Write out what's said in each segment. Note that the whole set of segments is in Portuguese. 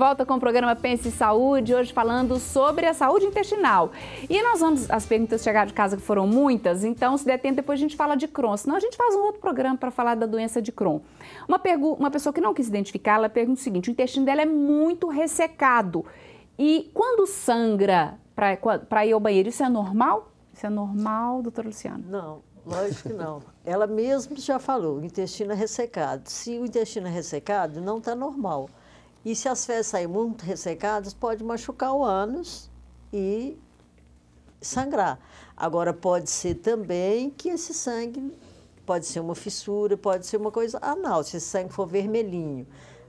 volta com o programa Pense Saúde, hoje falando sobre a saúde intestinal. E nós vamos, as perguntas chegaram de casa que foram muitas, então se der tempo depois a gente fala de Crohn, senão a gente faz um outro programa para falar da doença de Crohn. Uma, pergu uma pessoa que não quis identificar, ela pergunta o seguinte, o intestino dela é muito ressecado e quando sangra para ir ao banheiro, isso é normal? Isso é normal, doutora Luciana? Não, Lógico que não. Ela mesma já falou, o intestino é ressecado. Se o intestino é ressecado, não está normal. E se as fezes saírem muito ressecadas, pode machucar o ânus e sangrar. Agora, pode ser também que esse sangue pode ser uma fissura, pode ser uma coisa anal, se esse sangue for vermelhinho.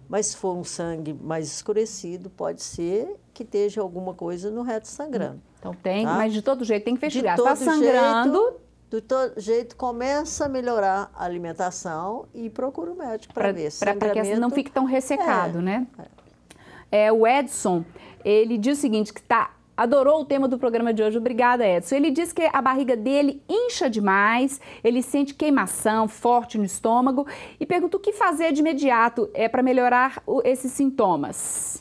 Mas se for um sangue mais escurecido, pode ser que esteja alguma coisa no reto sangrando. Então tem, tá? mas de todo jeito tem que investigar. Está sangrando, do todo jeito, começa a melhorar a alimentação e procura o médico para ver se Para que não fique tão ressecado, é, né? É. é. o Edson, ele diz o seguinte, que tá, adorou o tema do programa de hoje. Obrigada, Edson. Ele diz que a barriga dele incha demais, ele sente queimação forte no estômago e pergunta o que fazer de imediato é para melhorar o, esses sintomas.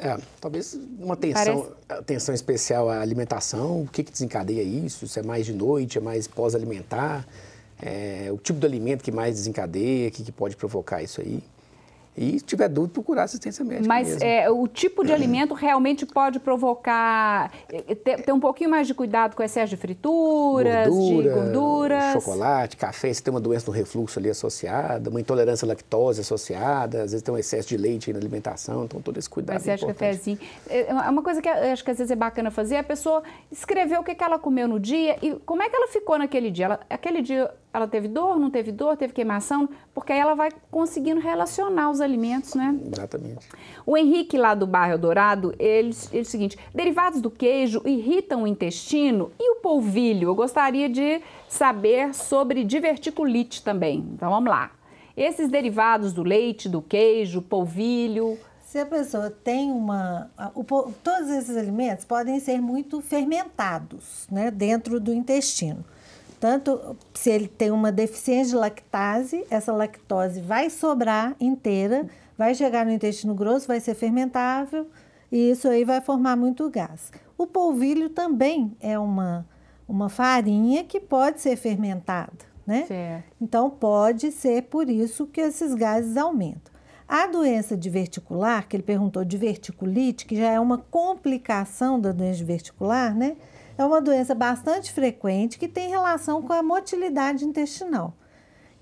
É, talvez uma atenção, Parece... atenção especial à alimentação, o que, que desencadeia isso? Se é mais de noite, é mais pós-alimentar? É, o tipo de alimento que mais desencadeia, o que, que pode provocar isso aí? E se tiver dúvida, procurar assistência médica. Mas é, o tipo de alimento realmente pode provocar. Eh, ter, ter, um pouquinho mais de cuidado com excesso de frituras, Gordura, de gorduras. Chocolate, café, se tem uma doença do refluxo ali associada, uma intolerância à lactose associada, às vezes tem um excesso de leite na alimentação, então todo esse cuidado. Excesso é de cafezinho. É, é, é uma coisa que acho que às vezes é bacana fazer é a pessoa escrever o que, que ela comeu no dia e como é que ela ficou naquele dia. Ela, aquele dia ela teve dor, não teve dor, teve queimação, porque aí ela vai conseguindo relacionar os alimentos, né? Exatamente. O Henrique lá do bairro Dourado, ele, ele o seguinte, derivados do queijo irritam o intestino e o polvilho? Eu gostaria de saber sobre diverticulite também. Então vamos lá. Esses derivados do leite, do queijo, polvilho, se a pessoa tem uma. O, todos esses alimentos podem ser muito fermentados né, dentro do intestino. Tanto se ele tem uma deficiência de lactase, essa lactose vai sobrar inteira, vai chegar no intestino grosso, vai ser fermentável e isso aí vai formar muito gás. O polvilho também é uma, uma farinha que pode ser fermentada, né? Certo. Então pode ser por isso que esses gases aumentam. A doença diverticular, que ele perguntou, diverticulite, que já é uma complicação da doença diverticular, né? É uma doença bastante frequente que tem relação com a motilidade intestinal,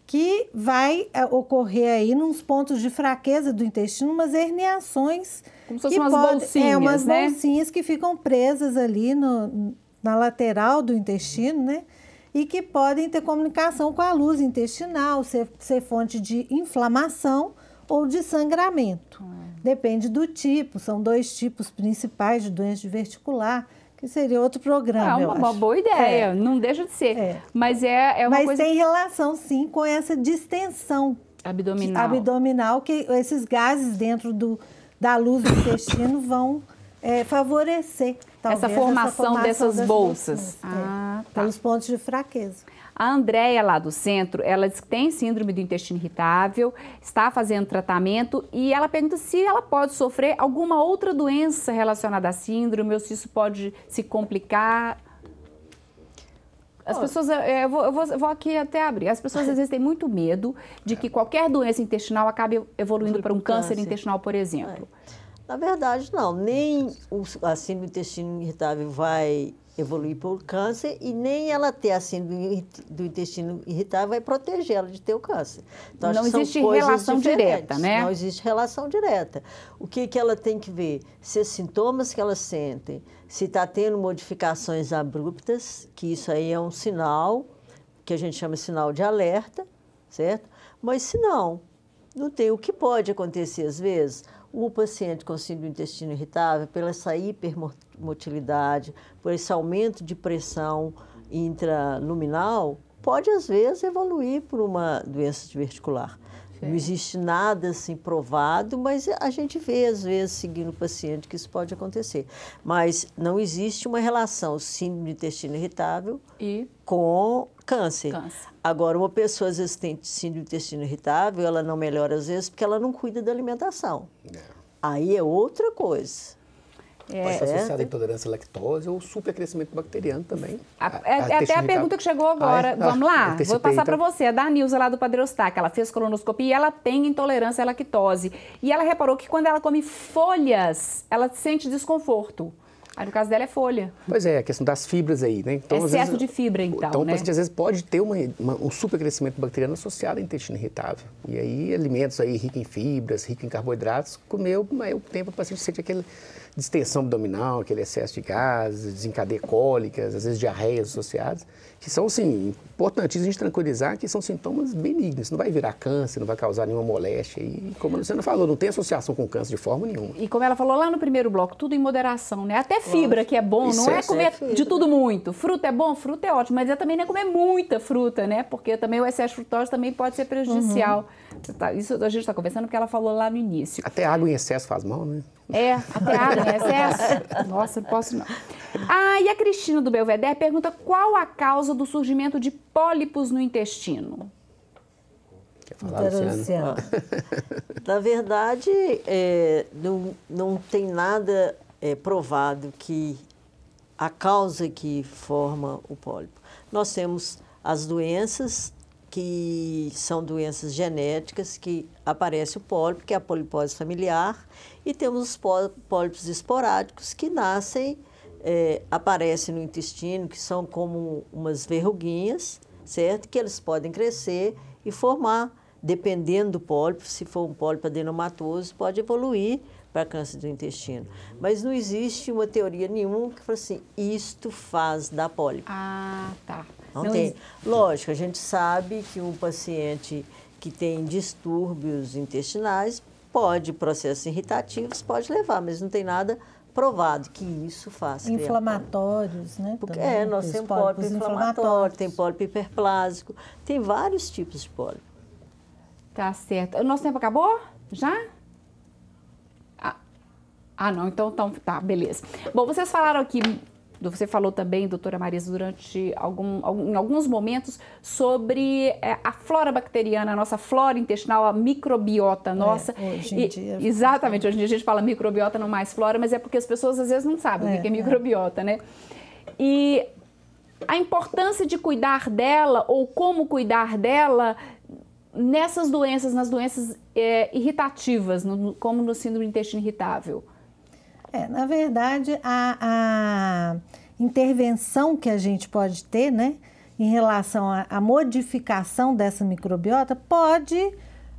que vai é, ocorrer aí nos pontos de fraqueza do intestino, umas herniações. Como se fossem umas pode, é, bolsinhas, É, umas né? bolsinhas que ficam presas ali no, na lateral do intestino, né? E que podem ter comunicação com a luz intestinal, ser, ser fonte de inflamação ou de sangramento. Ah. Depende do tipo, são dois tipos principais de doença diverticular que seria outro programa. É uma, uma boa ideia, é. não deixa de ser. É. Mas é, é uma Mas coisa... tem relação, sim, com essa distensão abdominal. abdominal que esses gases dentro do, da luz do intestino vão é, favorecer. Talvez, essa, formação essa, formação dessas, dessas bolsas. bolsas é, ah, tá. Pelos pontos de fraqueza. A Andréia, lá do centro, ela diz que tem síndrome do intestino irritável, está fazendo tratamento e ela pergunta se ela pode sofrer alguma outra doença relacionada à síndrome ou se isso pode se complicar. As pessoas, eh, eu vou, eu vou, aqui até abrir. As pessoas às vezes têm muito medo de é. que qualquer doença intestinal acabe evoluindo para um câncer, câncer intestinal, por exemplo. É. Na verdade, não. Nem o, a síndrome do intestino irritável vai evoluir para o câncer e nem ela ter a síndrome do intestino irritável vai proteger ela de ter o câncer. Então, não existe relação direta, né? Não existe relação direta. O que, que ela tem que ver? Se os sintomas que ela sente, se está tendo modificações abruptas, que isso aí é um sinal, que a gente chama de sinal de alerta, certo? Mas se não, não tem. O que pode acontecer às vezes? O paciente com síndrome do intestino irritável, pela essa hipermotilidade, por esse aumento de pressão intraluminal, pode às vezes evoluir para uma doença diverticular. Sim. Não é. existe nada assim provado, mas a gente vê, às vezes, seguindo o paciente, que isso pode acontecer. Mas não existe uma relação síndrome de intestino irritável e? com câncer. câncer. Agora, uma pessoa, às vezes, tem síndrome de intestino irritável, ela não melhora, às vezes, porque ela não cuida da alimentação. Não. É. Aí é outra coisa. É. Pode estar associada à intolerância à lactose ou supercrescimento bacteriano também. A, a, ah, é, ah, é, até a pergunta que chegou agora. Ah, é? Vamos lá? Vou passar então. para você. A da Nilza, lá do Padre Padreostac, ela fez colonoscopia e ela tem intolerância à lactose. E ela reparou que quando ela come folhas, ela sente desconforto. Aí no caso dela é folha. Pois é, a questão das fibras aí, né? Então, Excesso vezes, de fibra, então. Então, né? o paciente às vezes pode ter uma, uma, um supercrescimento bacteriano associado ao intestino irritável. E aí, alimentos aí ricos em fibras, ricos em carboidratos, comeu, mas o tempo o paciente sente aquele distensão abdominal, aquele excesso de gases, desencadeia cólicas, às vezes diarreias associadas, que são, assim, importantes a gente tranquilizar que são sintomas benignos. Não vai virar câncer, não vai causar nenhuma moléstia. E, como a Luciana falou, não tem associação com câncer de forma nenhuma. E como ela falou lá no primeiro bloco, tudo em moderação, né? Até fibra, que é bom, Isso não é, é comer é de tudo muito. Fruta é bom, fruta é ótimo, mas é também não é comer muita fruta, né? Porque também o excesso de frutose também pode ser prejudicial. Uhum. Tá, isso a gente está conversando porque ela falou lá no início. Até água em excesso faz mal, né? É, até a em né? excesso? É Nossa, não posso não. Ah, e a Cristina do Belvedere pergunta qual a causa do surgimento de pólipos no intestino? Quer falar, Luciana? Na verdade, é, não, não tem nada é, provado que a causa que forma o pólipo. Nós temos as doenças que são doenças genéticas que aparece o pólipo, que é a polipose familiar, e temos os pólipos esporádicos que nascem, é, aparecem no intestino, que são como umas verruguinhas, certo? Que eles podem crescer e formar, dependendo do pólipo, se for um pólipo adenomatoso, pode evoluir para câncer do intestino. Mas não existe uma teoria nenhuma que fala assim, isto faz da pólipo. Ah, tá. Não, não tem. Existe. Lógico, a gente sabe que um paciente que tem distúrbios intestinais pode, processos irritativos, pode levar, mas não tem nada provado que isso faça. Inflamatórios, né? Porque, é, nós temos pólipo inflamatório, tem pólipo hiperplásico, tem vários tipos de pólipo. Tá certo. O nosso tempo acabou? Já? Ah, ah não, então, então tá, beleza. Bom, vocês falaram aqui você falou também, doutora Marisa, durante algum, em alguns momentos sobre é, a flora bacteriana, a nossa flora intestinal, a microbiota é, nossa. É, hoje em dia. E, exatamente, hoje em dia a gente fala microbiota, não mais flora, mas é porque as pessoas às vezes não sabem é, o que é, é microbiota, né? E a importância de cuidar dela ou como cuidar dela nessas doenças, nas doenças irritativas, no, como no síndrome do intestino irritável. É, na verdade, a, a intervenção que a gente pode ter, né, em relação à modificação dessa microbiota, pode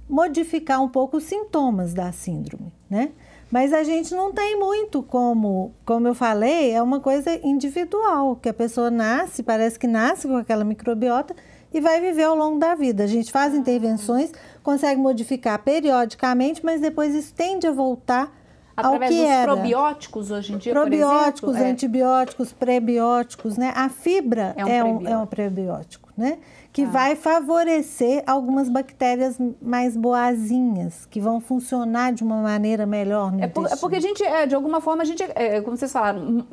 modificar um pouco os sintomas da síndrome, né? Mas a gente não tem muito como, como eu falei, é uma coisa individual, que a pessoa nasce, parece que nasce com aquela microbiota e vai viver ao longo da vida. A gente faz ah. intervenções, consegue modificar periodicamente, mas depois isso tende a voltar através dos era. probióticos hoje em dia, Probióticos, exemplo, é. antibióticos, é. prebióticos, né? A fibra é um, é um, é um prebiótico, né? que tá. vai favorecer algumas bactérias mais boazinhas, que vão funcionar de uma maneira melhor no é, por, é porque a gente, é, de alguma forma, a gente, é, é como vocês falaram,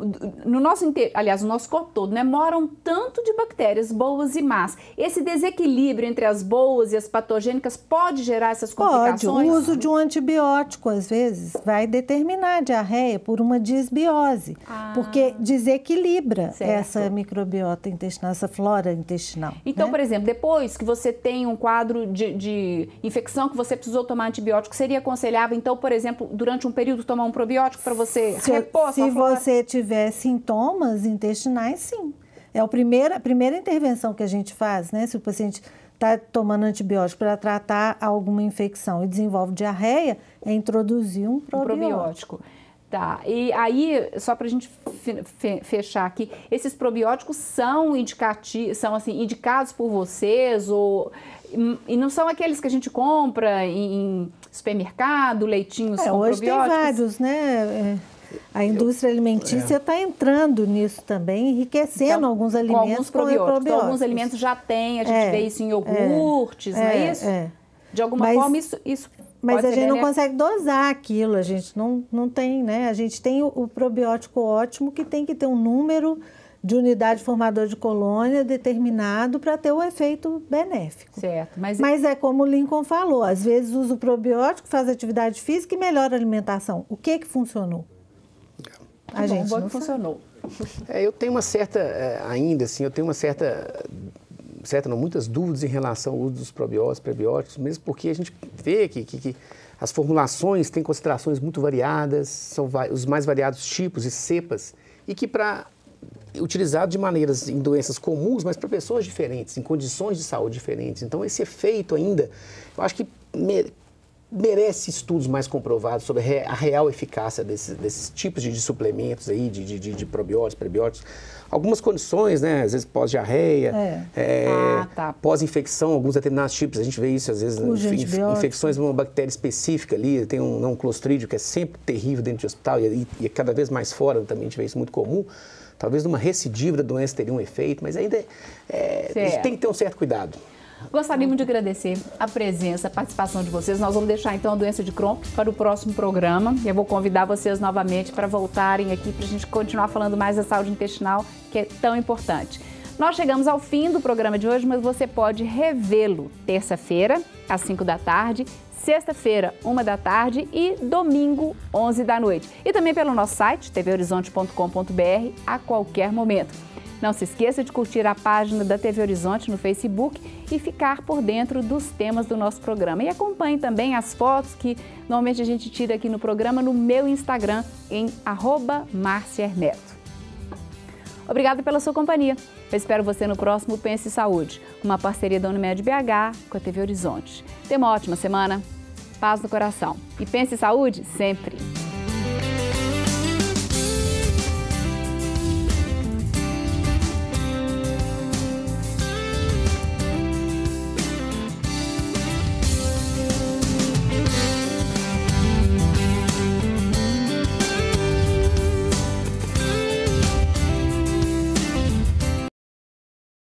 no nosso aliás, no nosso corpo todo, né, moram tanto de bactérias boas e más. Esse desequilíbrio entre as boas e as patogênicas pode gerar essas complicações? Pode. O uso de um antibiótico, às vezes, vai determinar a diarreia por uma disbiose, ah. porque desequilibra certo. essa microbiota intestinal, essa flora intestinal. Então, né? por exemplo, exemplo, depois que você tem um quadro de, de infecção que você precisou tomar antibiótico, seria aconselhável, então, por exemplo, durante um período tomar um probiótico para você se, repor? Se você tiver sintomas intestinais, sim. É a primeira, a primeira intervenção que a gente faz, né? Se o paciente está tomando antibiótico para tratar alguma infecção e desenvolve diarreia, é introduzir um probiótico. Um probiótico. Tá. E aí, só para a gente fechar aqui, esses probióticos são são assim, indicados por vocês ou hum, e não são aqueles que a gente compra em supermercado, leitinhos é, com hoje probióticos? tem vários, né? É. A indústria alimentícia está é. Tá entrando nisso também, enriquecendo então, alguns alimentos com alguns probióticos. Com probióticos. Então, alguns alimentos já tem, a gente é, vê isso em é, iogurtes, é, não é, é isso? É. De alguma Mas, forma, isso, isso mas a gente não consegue dosar aquilo, a gente não, não tem, né? A gente tem o, o probiótico ótimo que tem que ter um número de unidade formador de colônia determinado para ter o um efeito benéfico. Certo. Mas... mas é como o Lincoln falou, às vezes usa o probiótico, faz atividade física e melhora a alimentação. O que que funcionou? Tá a gente bom, não funcionou. É, eu tenho uma certa, eh, ainda assim, eu tenho uma certa certam muitas dúvidas em relação ao uso dos probióticos, prebióticos, mesmo porque a gente vê que, que, que as formulações têm concentrações muito variadas, são os mais variados tipos e cepas, e que para utilizado de maneiras em doenças comuns, mas para pessoas diferentes, em condições de saúde diferentes. Então esse efeito ainda, eu acho que merece estudos mais comprovados sobre a real eficácia desses, desses tipos de, suplementos aí, de, de, de, probióticos, prebióticos. Algumas condições, né? Às vezes pós-diarreia, é. é, ah, tá. pós-infecção, alguns determinados tipos. A gente vê isso às vezes, né, inf, infecções de uma bactéria específica ali. Tem um, um clostrídio que é sempre terrível dentro de hospital e, e, é cada vez mais fora também, a gente vê isso muito comum talvez numa recidiva da doença teria um efeito, mas ainda é, é tem que ter um certo cuidado. Gostaríamos de agradecer a presença, a participação de vocês. Nós vamos deixar então a doença de Crohn para o próximo programa. Eu vou convidar vocês novamente para voltarem aqui para a gente continuar falando mais da saúde intestinal, que é tão importante. Nós chegamos ao fim do programa de hoje, mas você pode revê-lo terça-feira, às 5 da tarde, sexta-feira, 1 da tarde e domingo, 11 da noite. E também pelo nosso site, tvhorizonte.com.br, a qualquer momento. Não se esqueça de curtir a página da TV Horizonte no Facebook e ficar por dentro dos temas do nosso programa. E acompanhe também as fotos que normalmente a gente tira aqui no programa no meu Instagram, em arroba Obrigada pela sua companhia. Eu espero você no próximo Pense Saúde, uma parceria da Unimed BH com a TV Horizonte. Tenha uma ótima semana, paz no coração e pense saúde sempre!